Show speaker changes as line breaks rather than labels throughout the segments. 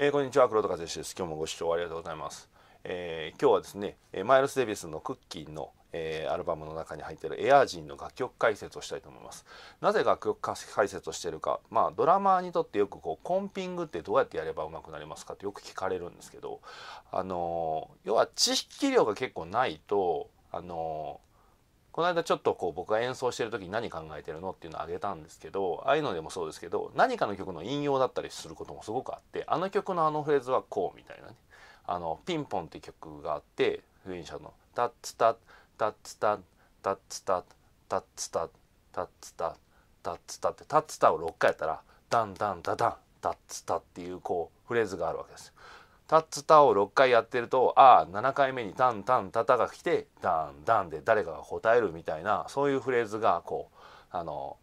えー、こんにちは黒田和義です今日もご視聴ありがとうございます、えー、今日はですねマイルス・デビスのクッキーの、えー、アルバムの中に入っているエアージンの楽曲解説をしたいと思いますなぜ楽曲解説をしているかまあドラマーにとってよくこうコンピングってどうやってやれば上手くなりますかってよく聞かれるんですけどあのー、要は知識量が結構ないとあのこの間ちょっとこう僕が演奏してる時に何考えてるのっていうのをあげたんですけどああいうのでもそうですけど何かの曲の引用だったりすることもすごくあってあの曲のあのフレーズはこうみたいなねあのピンポンって曲があって不倫者の「タッツタッタッツタッタッツタッタッツタッタッツタッタッツタ」って「タッツタ」を6回やったら「ダンダンダダンタッツタ」っていうこうフレーズがあるわけです。タッツタを6回やってるとああ7回目にタンタンタタが来てダンダンで誰かが答えるみたいなそういうフレーズがこうあの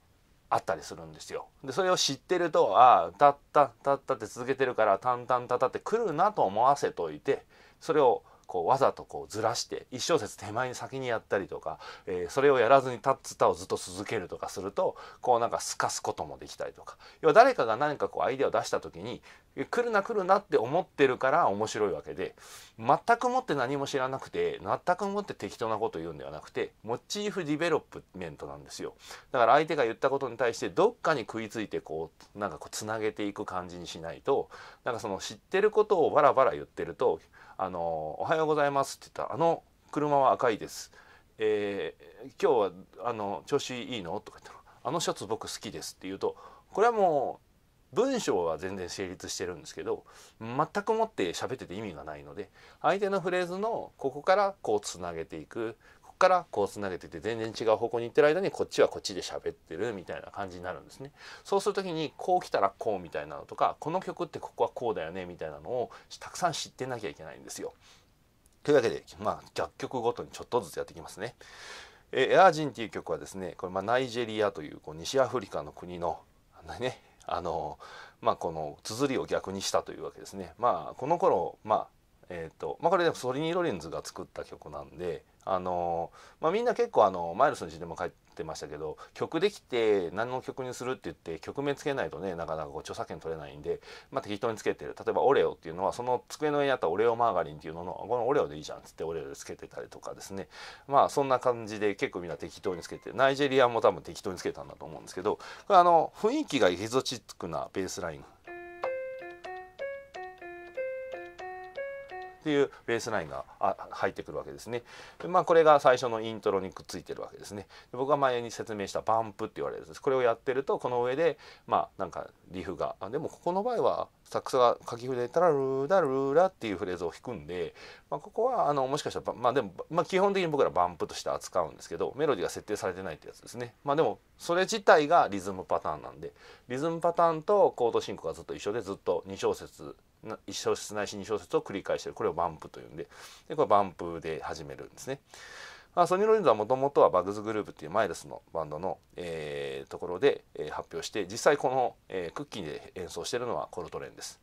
あったりするんですよ。でそれを知ってるとああタッタッタッタって続けてるからタンタンタタって来るなと思わせといてそれをこうわざとこうずらして一小節手前に先にやったりとか、えー、それをやらずにタツタをずっと続けるとかするとこうなんかすかすこともできたりとか要は誰かが何かこうアイデアを出した時に来るな来るなって思ってるから面白いわけで全くもって何も知らなくて全くもって適当なこと言うんではなくてモチーフディベロップメントなんですよだから相手が言ったことに対してどっかに食いついてこうなんかこうつなげていく感じにしないとなんかその知ってることをバラバラ言ってるとあのおはようはようございます」って言ったら「あの車は赤いです」えー「今日はあの調子いいの?」とか言ったら「あのシャツ僕好きです」って言うとこれはもう文章は全然成立してるんですけど全くもって喋ってて意味がないので相手のフレーズのここからこうつなげていくここからこうつなげてて全然違う方向に行ってる間にこっちはこっちで喋ってるみたいな感じになるんですね。そうする時にこう来たらこうみたいなのとかこの曲ってここはこうだよねみたいなのをたくさん知ってなきゃいけないんですよ。というわけで、まあ、楽曲ごとにちょっとずつやっていきますね。えエアージンっていう曲はですねこれ、まあ、ナイジェリアというこう西アフリカの国のねあのまあこの綴りを逆にしたというわけですね。まあこの頃まあ、えーとまあ、これでソリニー・ロリンズが作った曲なんで、あのまあ、みんな結構あのマイルスの字でも書いてましたけど曲できて何の曲にするって言って曲名つけないとねなかなかこう著作権取れないんで、まあ、適当につけてる例えば「オレオ」っていうのはその机の上にあったオレオマーガリンっていうのの「このオレオでいいじゃん」っつってオレオでつけてたりとかですねまあそんな感じで結構みんな適当につけてナイジェリアも多分適当につけたんだと思うんですけどこれあの雰囲気がエキゾチックなベースラインっていうベースラインが入ってくるわけですね。まあ、これが最初のイントロにくっついてるわけですね。僕が前に説明したバンプって言われるんです。これをやってるとこの上でまあなんかリフがあでもここの場合はサックスが書き筆たらダルーラ」っていうフレーズを弾くんで、まあ、ここはあのもしかしたらまあでも、まあ、基本的に僕らバンプとして扱うんですけどメロディーが設定されてないってやつですねまあでもそれ自体がリズムパターンなんでリズムパターンとコード進行がずっと一緒でずっと2小節1小節ないし2小節を繰り返してるこれをバンプというんででこれバンプで始めるんですね。あソニー・ロリンズはもともとはバグズグループっていうマイルスのバンドの、えー、ところで、えー、発表して実際この、えー、クッキーで演奏してるのはコルトレーンです。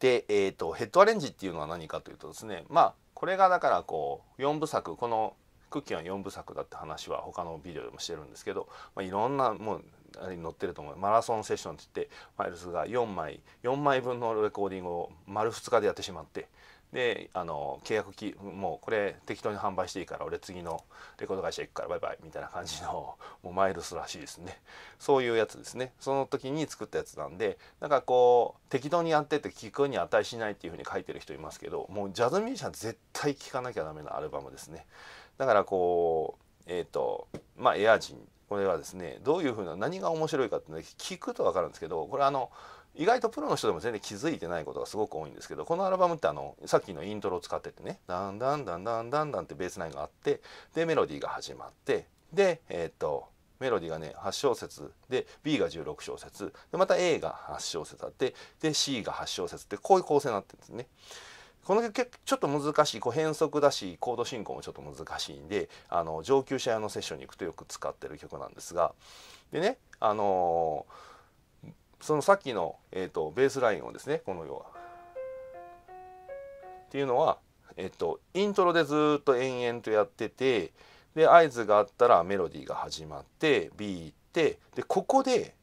で、えーと、ヘッドアレンジっていうのは何かというとですねまあこれがだからこう4部作このクッキーは4部作だって話は他のビデオでもしてるんですけど、まあ、いろんなもうあれに載ってると思うマラソンセッションって言ってマイルスが4枚4枚分のレコーディングを丸2日でやってしまってであの契約期もうこれ適当に販売していいから俺次のレコード会社行くからバイバイみたいな感じの もうマイルスらしいですねそういうやつですねその時に作ったやつなんでなんかこう適当にやってて聞くに値しないっていうふうに書いてる人いますけどもうジャズミュージシャン絶対聴かなきゃダメなアルバムですねだからこうえっ、ー、とまあエア人、ジンこれはですねどういうふうな何が面白いかっていうのは聞くと分かるんですけどこれあの意外とプロの人でも全然気づいてないことがすごく多いんですけどこのアルバムってあのさっきのイントロを使っててねだんだんだんだんだんだんってベースラインがあってでメロディーが始まってでえー、っとメロディーがね8小節で B が16小節でまた A が8小節あってで C が8小節ってこういう構成になってるんですね。この曲ちょっと難しいこう変則だしコード進行もちょっと難しいんであの上級者用のセッションに行くとよく使ってる曲なんですがでねあのーそのさっきの、えーと、ベースラインをですねこの要は。っていうのは、えっ、と、イントロでずっと延々とやっててで合図があったらメロディーが始まって B 行ってでここで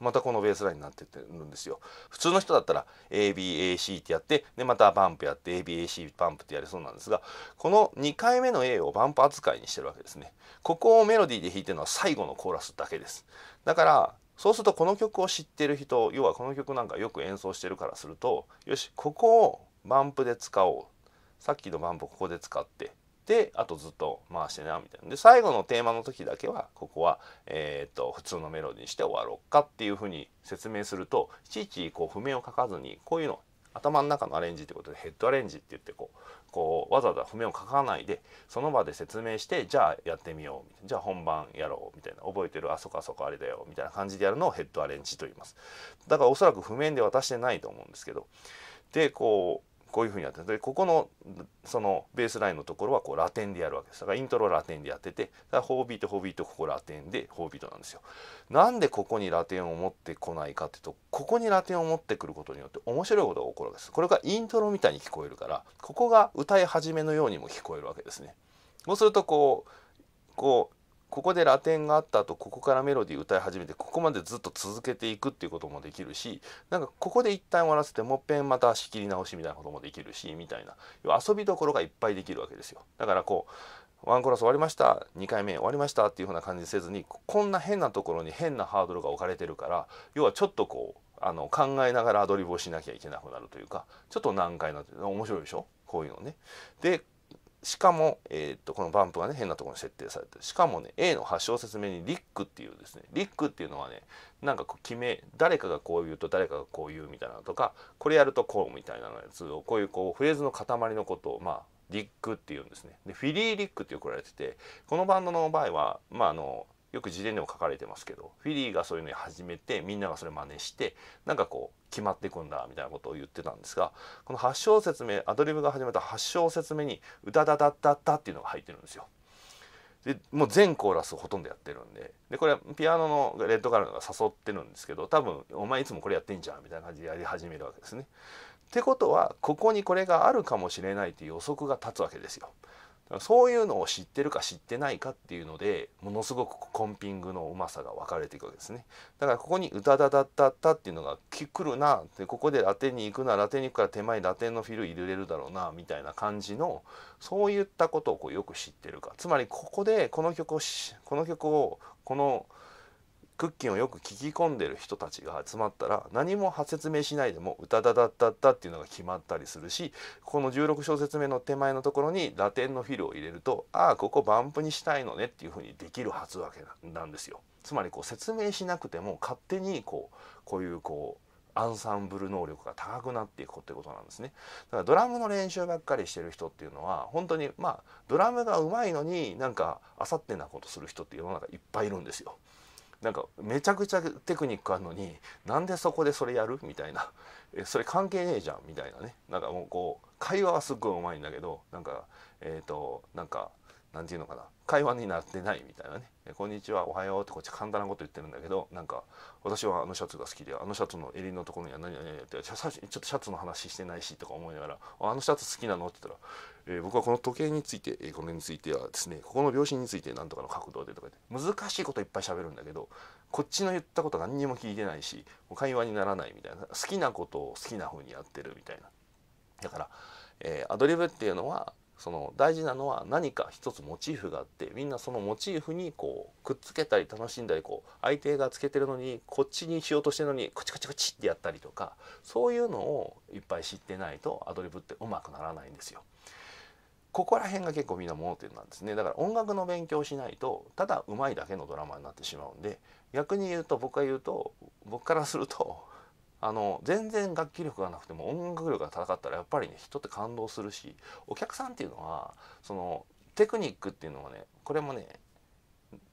またこのベースラインになってってるんですよ普通の人だったら ABAC ってやってでまたバンプやって ABAC バンプってやりそうなんですがこの2回目の A をバンプ扱いにしてるわけですねここをメロディーで弾いてるのは最後のコーラスだけですだからそうするとこの曲を知ってる人要はこの曲なんかよく演奏してるからするとよしここをバンプで使おうさっきのバンプここで使ってであとずっと回してなみたいなで最後のテーマの時だけはここは、えー、っと普通のメロディーにして終わろうかっていうふうに説明するといちいちこう譜面を書かずにこういうの頭の中のアレンジってことでヘッドアレンジって言ってこうこうわざわざ譜面を書かないでその場で説明してじゃあやってみようじゃあ本番やろうみたいな覚えてるあそこあそこあれだよみたいな感じでやるのをヘッドアレンジと言いますだからおそらく譜面で渡してないと思うんですけどでこうこういうふうにやってでここのそのベースラインのところはこうラテンでやるわけですだからイントロラテンでやっててだから4ビート4ビートここラテンで4ビートなんですよなんでここにラテンを持ってこないかっていうとここにラテンを持ってくることによって面白いことが起こるわけですこれがイントロみたいに聞こえるからここが歌い始めのようにも聞こえるわけですねそうするとこうこうここでラテンがあった後ここからメロディー歌い始めてここまでずっと続けていくっていうこともできるしなんかここで一旦終わらせてもっぺんまた仕切り直しみたいなこともできるしみたいな要は遊びどころがいっぱいできるわけですよだからこうワンコラス終わりました2回目終わりましたっていうふうな感じせずにこんな変なところに変なハードルが置かれてるから要はちょっとこうあの考えながらアドリブをしなきゃいけなくなるというかちょっと難解な面白いでしょこういうのね。でしかも、えー、っとこのバンプがね変なところに設定されてしかもね A の発祥説明にリックっていうですねリックっていうのはねなんかこう決め誰かがこう言うと誰かがこう言うみたいなのとかこれやるとこうみたいなやつをこういうこうフレーズの塊のことをまあリックっていうんですねでフィリー・リックってよくられててこのバンドの場合はまああのよく事前でも書かれてますけどフィリーがそういうのを始めてみんながそれ真似してなんかこう決まっていくんだみたいなことを言ってたんですがこの8小節目アドリブが始まった8小節目に「うだだだだだ」っていうのが入ってるんですよ。でもう全コーラスほとんどやってるんででこれはピアノのレッドカルーが誘ってるんですけど多分「お前いつもこれやってんじゃん」みたいな感じでやり始めるわけですね。ってことはここにこれがあるかもしれないという予測が立つわけですよ。そういうのを知ってるか知ってないかっていうのでものすごくコンピングのうまさが分かれていくわけですねだからここに「うたったった」っていうのが来るなでここでラテンに行くなラテンに行くから手前にラテンのフィル入れるだろうなみたいな感じのそういったことをこうよく知ってるかつまりここでこの曲をこの曲をこのクッキンをよく聞き込んでる人たちが集まったら何も説明しないでも「ただだったっていうのが決まったりするしこの16小節目の手前のところにラテンのフィルを入れると「ああここバンプにしたいのね」っていうふうにできるはずわけなんですよ。つまりこう説明しなくても勝手にこうこういうこうアンサンブル能力が高くなっていくってことなんですね。だからドラムの練習ばっかりしてる人っていうのは本当にまあドラムが上手いのになんかあさってなことする人って世の中いっぱいいるんですよ。なんかめちゃくちゃテクニックあるのになんでそこでそれやるみたいな えそれ関係ねえじゃんみたいなねなんかもうこう会話はすっごいうまいんだけどなんかえっ、ー、となんか何て言うのかな会話になってないみたいなね「こんにちはおはよう」ってこっち簡単なこと言ってるんだけどなんか「私はあのシャツが好きであのシャツの襟のところには何々やってちょっとシャツの話してないし」とか思いながら「あのシャツ好きなの?」って言ったら、えー、僕はこの時計について、えこれについてはですねここの秒針について何とかの角度で」とか言って難しいこといっぱい喋るんだけどこっちの言ったこと何にも聞いてないし会話にならないみたいな好きなことを好きな風にやってるみたいな。だから、えー、アドリブっていうのはその大事なのは何か一つモチーフがあってみんなそのモチーフにこうくっつけたり楽しんだりこう相手がつけてるのにこっちにしようとしてるのにこちこちこちってやったりとかそういうのをいっぱい知ってないとアドリブってうまくならないんですよ。ここら辺が結構みんな盲点なんですねだから音楽の勉強をしないとただうまいだけのドラマになってしまうんで逆に言うと僕が言うと僕からするとあの全然楽器力がなくても音楽力が高かったらやっぱりね人って感動するしお客さんっていうのはそのテクニックっていうのはねこれもね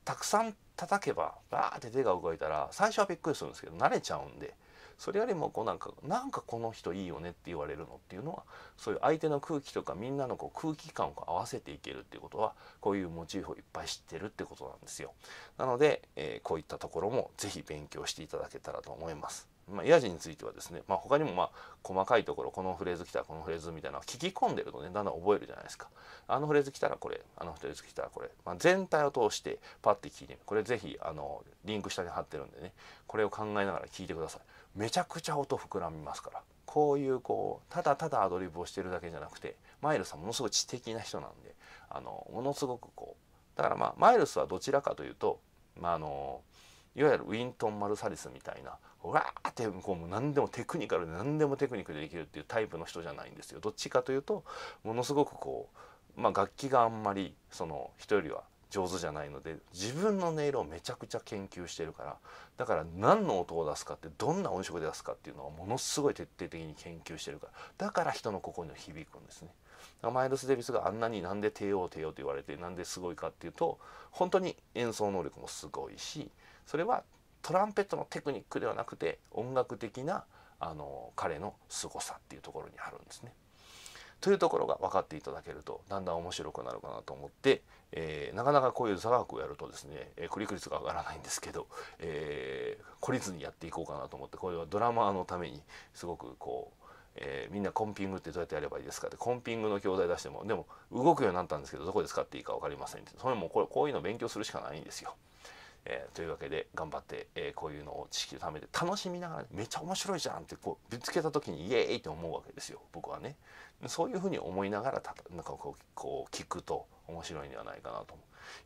たくさん叩けばバーって手が動いたら最初はびっくりするんですけど慣れちゃうんでそれよりもこうなんかなんかこの人いいよねって言われるのっていうのはそういう相手の空気とかみんなのこう空気感を合わせていけるっていうことはこういうモチーフをいっぱい知ってるってことなんですよなので、えー、こういったところも是非勉強していただけたらと思いますまあ、エジについてはですね、まあ、他にもまあ細かいところこのフレーズ来たらこのフレーズみたいなの聞き込んでるとねだんだん覚えるじゃないですかあのフレーズ来たらこれあのフレーズ来たらこれ、まあ、全体を通してパッて聞いてみるこれぜひあのリンク下に貼ってるんでねこれを考えながら聞いてくださいめちゃくちゃ音膨らみますからこういうこうただただアドリブをしてるだけじゃなくてマイルさんものすごい知的な人なんであのものすごくこうだからまあマイルスはどちらかというとまああのーいわゆるウィントン・マルサリスみたいなわーってこうもう何でもテクニカルで何でもテクニックでできるっていうタイプの人じゃないんですよ。どっちかというとものすごくこう、まあ、楽器があんまりその人よりは上手じゃないので自分の音色をめちゃくちゃ研究してるからだから何の音を出すかってどんな音色で出すかっていうのはものすごい徹底的に研究してるからだから人の心に響くんですね。マイルス・デビスがあんなになんで帝王帝王と言われてなんですごいかっていうと本当に演奏能力もすごいしそれはトランペットのテクニックではなくて音楽的なあの彼の凄さっていうところにあるんですね。というところが分かっていただけるとだんだん面白くなるかなと思って、えー、なかなかこういう座学をやるとですね、えー、クリック率が上がらないんですけど、えー、孤立にやっていこうかなと思ってこれはドラマーのためにすごくこうえー、みんなコンピングってどうやってやればいいですかってコンピングの教材出してもでも動くようになったんですけどどこで使っていいか分かりませんってそれもこれこういうの勉強するしかないんですよ。えー、というわけで頑張って、えー、こういうのを知識を貯めて楽しみながらめっちゃ面白いじゃんってこうぶつけた時にイエーイって思うわけですよ僕はね。そういうふうに思いながらたなんかこうこう聞くと面白いんではないかなと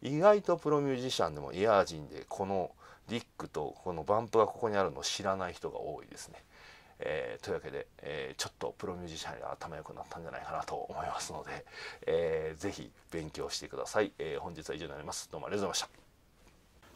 意外とプロミュージシャンでもイヤー人でこのリックとこのバンプがここにあるのを知らない人が多いですね。えー、というわけで、えー、ちょっとプロミュージシャンに頭良くなったんじゃないかなと思いますので、えー、勉強してください。えー、本日は以上になります。どうもありがとうございました。